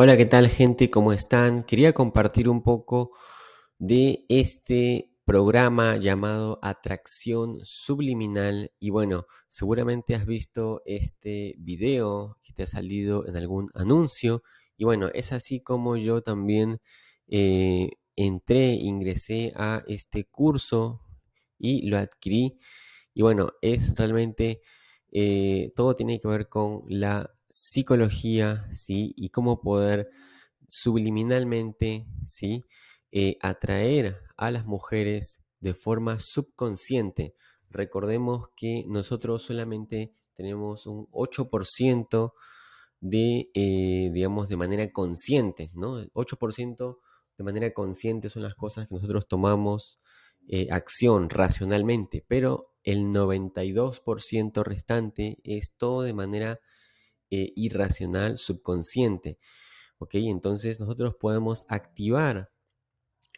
Hola, ¿qué tal gente? ¿Cómo están? Quería compartir un poco de este programa llamado Atracción Subliminal y bueno, seguramente has visto este video que te ha salido en algún anuncio y bueno, es así como yo también eh, entré, ingresé a este curso y lo adquirí y bueno, es realmente... Eh, todo tiene que ver con la psicología, ¿sí? Y cómo poder subliminalmente, ¿sí? Eh, atraer a las mujeres de forma subconsciente. Recordemos que nosotros solamente tenemos un 8% de, eh, digamos, de manera consciente, ¿no? El 8% de manera consciente son las cosas que nosotros tomamos eh, acción racionalmente, pero el 92% restante es todo de manera eh, irracional subconsciente. Entonces nosotros podemos activar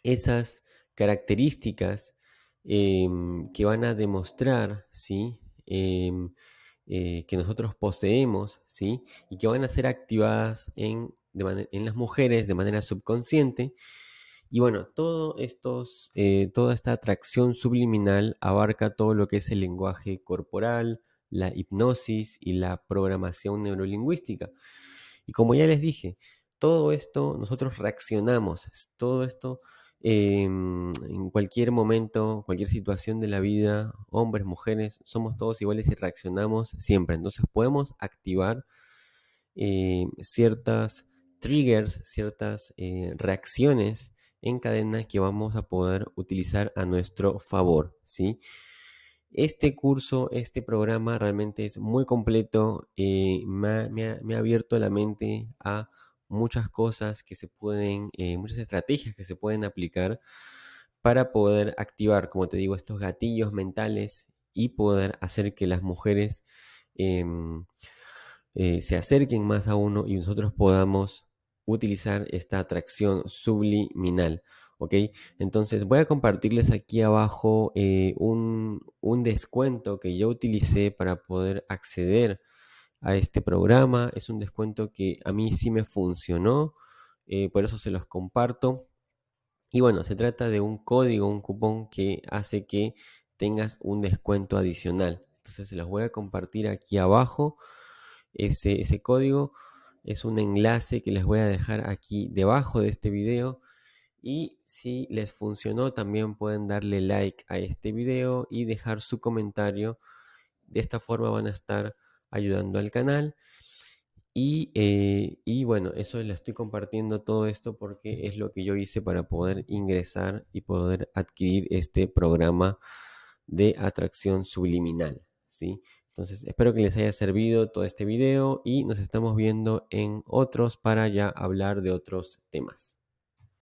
esas características em, que van a demostrar, ¿sí? Em, eh, que nosotros poseemos, ¿sí? Y que van a ser activadas en, en las mujeres de manera subconsciente. Y bueno, todo estos, eh, toda esta atracción subliminal abarca todo lo que es el lenguaje corporal, la hipnosis y la programación neurolingüística. Y como ya les dije, todo esto nosotros reaccionamos, todo esto em, en cualquier momento, cualquier situación de la vida, hombres, mujeres, somos todos iguales y reaccionamos siempre. Entonces podemos activar eh, ciertas triggers, ciertas eh, reacciones en cadenas que vamos a poder utilizar a nuestro favor, ¿sí? Este curso, este programa realmente es muy completo, eh, me, ha, abierto la mente a muchas cosas que se pueden, eh, muchas estrategias que se pueden aplicar para poder activar, como te digo, estos gatillos mentales y poder hacer que las mujeres em, eh, se acerquen más a uno y nosotros podamos utilizar esta atracción subliminal. ¿Ok? Entonces voy a compartirles aquí abajo eh, un, descuento que yo utilicé para poder acceder a este programa. Es un descuento que a mí sí me funcionó, eh, por eso se los comparto. Y bueno, se trata de un código, un cupón que hace que tengas un descuento adicional. Entonces se los voy a compartir aquí abajo ese, ese código es un enlace que les voy a dejar aquí debajo de este video. Y si les funcionó, también pueden darle like a este video y dejar su comentario. De esta forma van a estar ayudando al canal. Y, eh, bueno, eso les estoy compartiendo todo esto porque es lo que yo hice para poder ingresar y poder adquirir este programa de atracción subliminal. ¿sí? Entonces, espero que les haya servido todo este video y nos estamos viendo en otros para ya hablar de otros temas.